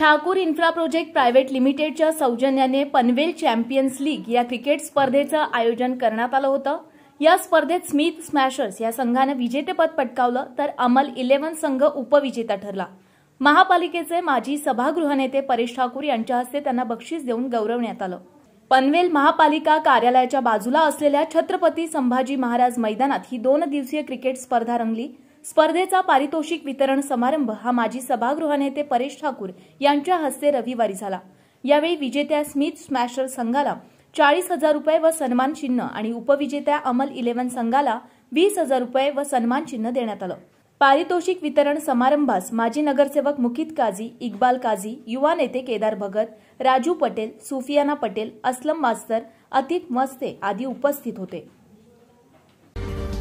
Thakur infra project private लिमिटेडच्या सौजन्याने Panvel champions league या क्रिकेट स्पर्धेचं आयोजन करण्यात आलं होतं या स्पर्धेत स्मिथ स्मॅशर्स या संघानं विजेतेपद पटकावलं तर अमल इलेव्हन संघ उपविजेता ठरला महापालिकेचे माजी सभागृह नेते परेश ठाकूर यांच्या हस्ते त्यांना बक्षीस देऊन गौरवण्यात आलं पनवेल महापालिका कार्यालयाच्या बाजूला असलेल्या छत्रपती संभाजी महाराज मैदानात ही दोन दिवसीय क्रिकेट स्पर्धा रंगली स्पर्धेचा पारितोषिक वितरण समारंभ हा माजी सभागृहनेते परेश ठाकूर यांच्या हस्ते रविवारी झाला यावेळी विजेत्या स्मिथ स्मॅशर संघाला चाळीस हजार रुपये व सन्मान चिन्ह आणि उपविजेत्या अमल इलेव्हन संघाला वीस हजार रुपये व सन्मान चिन्ह देण्यात आलं पारितोषिक वितरण समारंभास माजी नगरसेवक मुखित काझी इक्बाल काझी युवा नेते केदार भगत राजू पटेल सुफियाना पटेल असलम मास्तर अतिक मस्ते आदी उपस्थित होते